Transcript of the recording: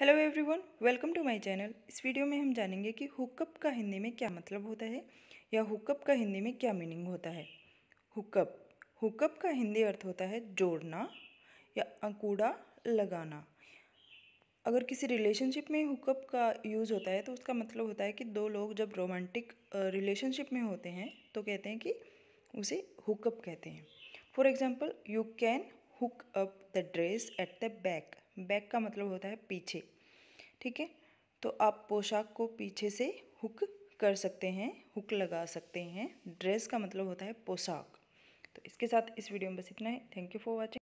hello everyone welcome to my channel इस video में हम जानेंगे कि हुकअप का हिंदी में क्या मतलब होता है या हुकअप का हिंदी में क्या मीनिंग होता है हुकअप हुकअप का हिंदी अर्थ होता है जोड़ना या अंकूड़ा लगाना अगर किसी रिलेशनशिप में हुकअप का यूज़ होता है तो उसका मतलब होता है कि दो लोग जब रोमांटिक रिलेशनशिप में होते हैं तो कहते हैं कि उसे हुकअप कहते हैं for example you can hook up the dress at the back back का मतलब होता है पीछे ठीक है तो आप पोशाक को पीछे से हुक कर सकते हैं हुक लगा सकते हैं ड्रेस का मतलब होता है पोशाक तो इसके साथ इस वीडियो में बस इतना है थैंक यू फॉर वॉचिंग